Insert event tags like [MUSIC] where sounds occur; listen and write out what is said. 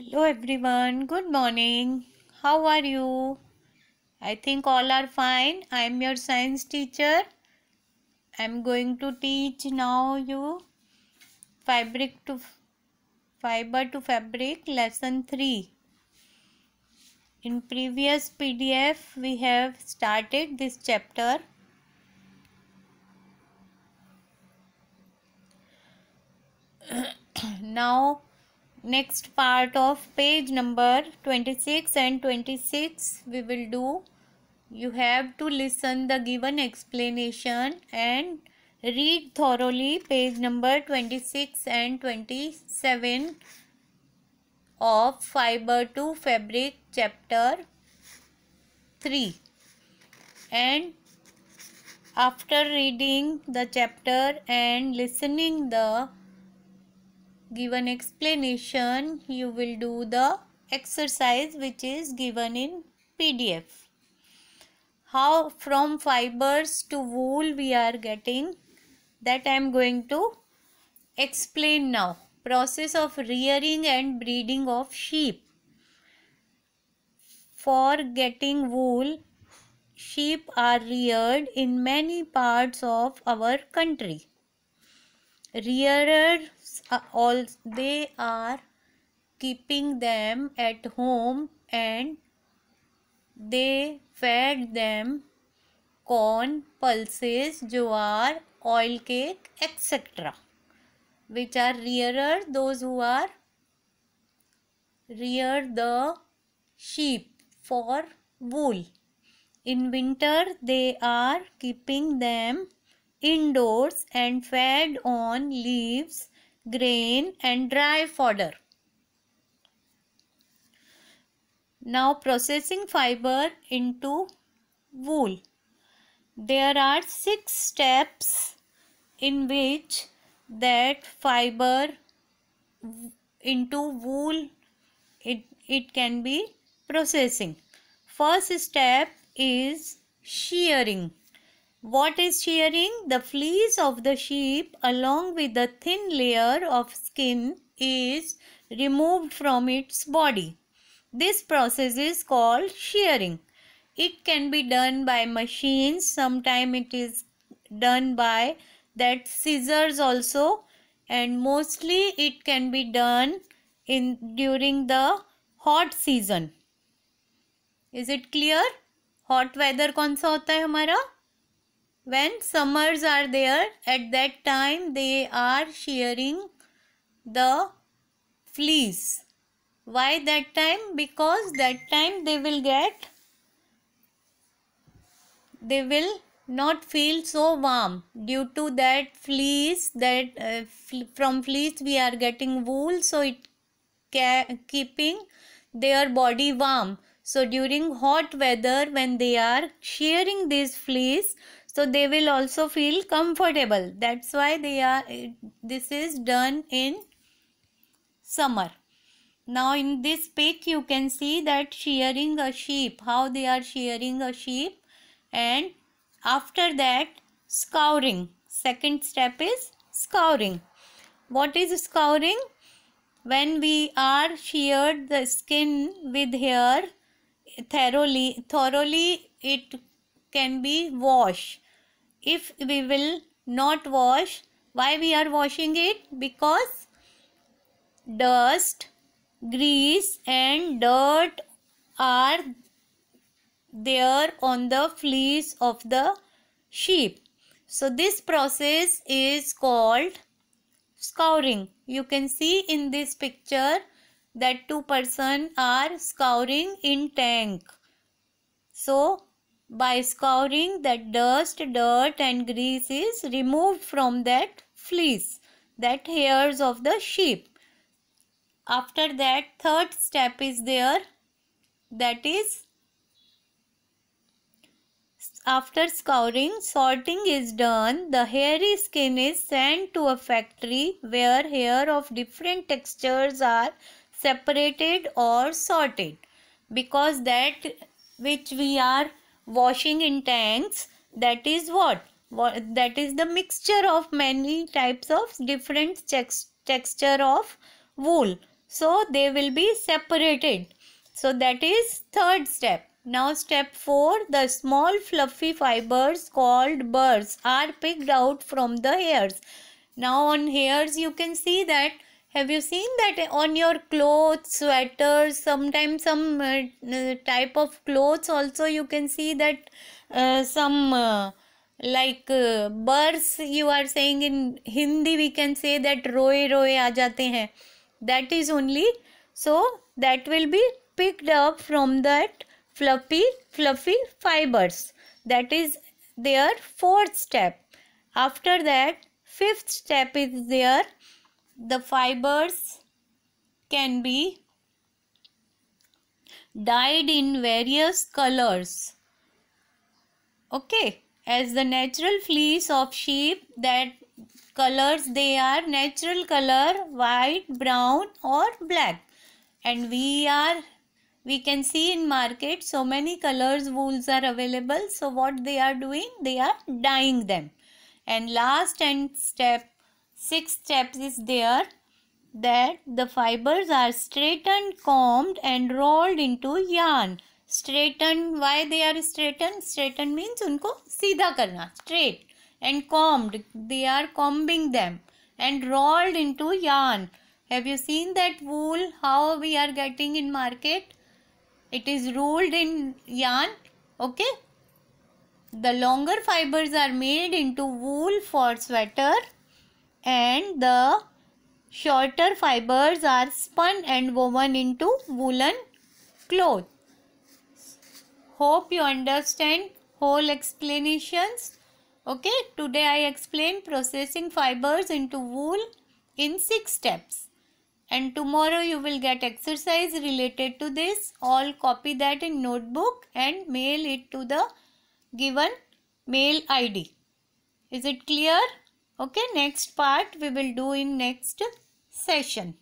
Hello everyone, good morning. How are you? I think all are fine. I am your science teacher. I am going to teach now you fabric to fiber to fabric lesson 3. In previous PDF we have started this chapter. [COUGHS] now next part of page number 26 and 26 we will do you have to listen the given explanation and read thoroughly page number 26 and 27 of fiber to fabric chapter 3 and after reading the chapter and listening the given explanation you will do the exercise which is given in pdf how from fibers to wool we are getting that i am going to explain now process of rearing and breeding of sheep for getting wool sheep are reared in many parts of our country rearer uh, all they are keeping them at home and they fed them corn, pulses, jowar, oil cake, etc. Which are rearer those who are rear the sheep for wool. In winter, they are keeping them indoors and fed on leaves grain and dry fodder. Now processing fiber into wool. There are six steps in which that fiber into wool it, it can be processing. First step is shearing. What is shearing? The fleece of the sheep along with the thin layer of skin is removed from its body. This process is called shearing. It can be done by machines, sometimes it is done by that scissors also and mostly it can be done in during the hot season. Is it clear? Hot weather? कौन सा when summers are there at that time they are shearing the fleece why that time because that time they will get they will not feel so warm due to that fleece that uh, fl from fleece we are getting wool so it keeping their body warm so during hot weather when they are shearing this fleece so they will also feel comfortable that's why they are this is done in summer now in this pic you can see that shearing a sheep how they are shearing a sheep and after that scouring second step is scouring what is scouring when we are sheared the skin with hair thoroughly thoroughly it can be washed if we will not wash why we are washing it because dust grease and dirt are there on the fleece of the sheep so this process is called scouring you can see in this picture that two person are scouring in tank so by scouring that dust, dirt and grease is removed from that fleece, that hairs of the sheep. After that third step is there that is after scouring, sorting is done. The hairy skin is sent to a factory where hair of different textures are separated or sorted because that which we are washing in tanks that is what that is the mixture of many types of different texture of wool so they will be separated so that is third step now step 4 the small fluffy fibers called burrs are picked out from the hairs now on hairs you can see that have you seen that on your clothes sweaters sometimes some uh, type of clothes also you can see that uh, some uh, like uh, birds you are saying in hindi we can say that roe roe aa jate hain that is only so that will be picked up from that fluffy fluffy fibers that is their fourth step after that fifth step is there the fibers can be dyed in various colors. Okay, as the natural fleece of sheep that colors they are natural color white, brown or black and we are we can see in market so many colors wools are available so what they are doing they are dyeing them and last and step Six steps is there that the fibers are straightened, combed and rolled into yarn. Straightened, why they are straightened? Straightened means unko सीधा karna straight. And combed, they are combing them and rolled into yarn. Have you seen that wool, how we are getting in market? It is rolled in yarn, okay? The longer fibers are made into wool for sweater and the shorter fibers are spun and woven into woolen cloth. Hope you understand whole explanations. Okay, today I explain processing fibers into wool in 6 steps. And tomorrow you will get exercise related to this. All copy that in notebook and mail it to the given mail ID. Is it clear? Okay, next part we will do in next session.